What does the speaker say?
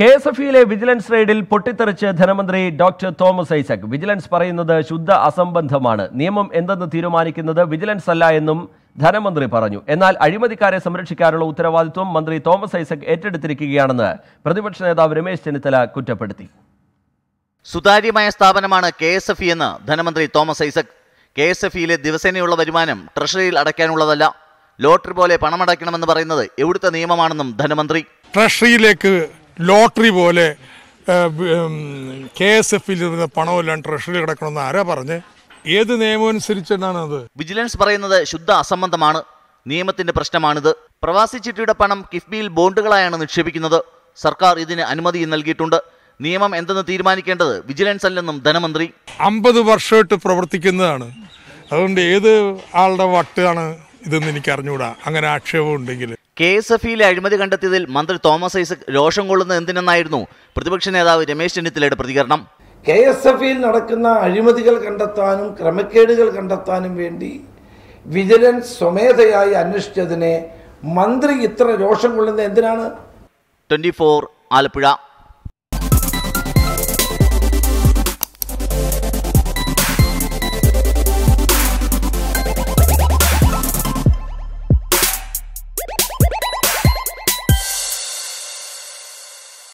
K S F ഇയിലെ vigilance റെയ്ഡിൽ പൊട്ടിത്തെറിച്ച് ധനമന്ത്രി ഡോക്ടർ തോമസ് ഐസക് വിജിലൻസ് പറയുന്നത് ശുദ്ധ അസംബന്ധമാണ് നിയമം എന്തെന്ന് തീരുമാനിക്കുന്നത് വിജിലൻസ് അല്ല എന്നും ധനമന്ത്രി പറഞ്ഞു എന്നാൽ അഴിമതിക്കാരെ സംരക്ഷിക്കാനുള്ള ഉത്തരവാദിത്വം മന്ത്രി തോമസ് ഐസക് ഏറ്റെടുത്തിരിക്കുകയാണെന്ന് പ്രതിപക്ഷ നേതാവ് രമേശ് ചെന്നിത്തല കുറ്റപ്പെടുത്തി സുതാര്യമായ സ്ഥാപനമാണ് കെ എസ് എഫ് ഇ എന്ന് ധനമന്ത്രി Thomas Isaac K S F ഇയിലെ ദിവസേനയുള്ള വരുമാനം ട്രഷറിയിൽ അടയ്ക്കാനുള്ളതല്ല ലോട്ടറി പോലെ പണമടയ്ക്കണമെന്ന് പറയുന്നത് എവിടുത്തെ നിയമമാണെന്നും ധനമന്ത്രി ട്രഷറിയിലേക്ക് ലോട്ടറി പോലെ കെ എസ് എഫിൽ ഇരുന്ന പണമെല്ലാം ട്രഷറിൽ കിടക്കണമെന്ന് ആരാ പറഞ്ഞ് ഏത് നിയമം അനുസരിച്ചാണ് അത് വിജിലൻസ് പറയുന്നത് ശുദ്ധ അസംബന്ധമാണ് നിയമത്തിന്റെ പ്രശ്നമാണിത് പ്രവാസി ചിട്ടിയുടെ പണം കിഫ്ബിയിൽ ബോണ്ടുകളായാണ് നിക്ഷേപിക്കുന്നത് സർക്കാർ ഇതിന് അനുമതി നൽകിയിട്ടുണ്ട് നിയമം എന്തെന്ന് തീരുമാനിക്കേണ്ടത് വിജിലൻസ് അല്ലെന്നും ധനമന്ത്രി അമ്പത് വർഷമായിട്ട് പ്രവർത്തിക്കുന്നതാണ് അതുകൊണ്ട് ഏത് ആളുടെ വട്ടാണ് ഇതെന്ന് എനിക്ക് അറിഞ്ഞുകൂടാ അങ്ങനെ ആക്ഷേപം ഉണ്ടെങ്കിൽ കെ എസ് എഫ് ഇയിലെ അഴിമതി കണ്ടെത്തിയതിൽ മന്ത്രി തോമസ് ഐസക് രോഷം കൊള്ളുന്നത് എന്തിനെന്നായിരുന്നു പ്രതിപക്ഷ നേതാവ് രമേശ് ചെന്നിത്തലയുടെ പ്രതികരണം കെ എസ് എഫ് ഇയിൽ നടക്കുന്ന അഴിമതികൾ കണ്ടെത്താനും ക്രമക്കേടുകൾ കണ്ടെത്താനും വേണ്ടി വിജിലൻസ് സ്വമേധയായി അന്വേഷിച്ചതിനെ മന്ത്രി ഇത്ര രോഷം കൊള്ളുന്നത് എന്തിനാണ് ട്വന്റി ആലപ്പുഴ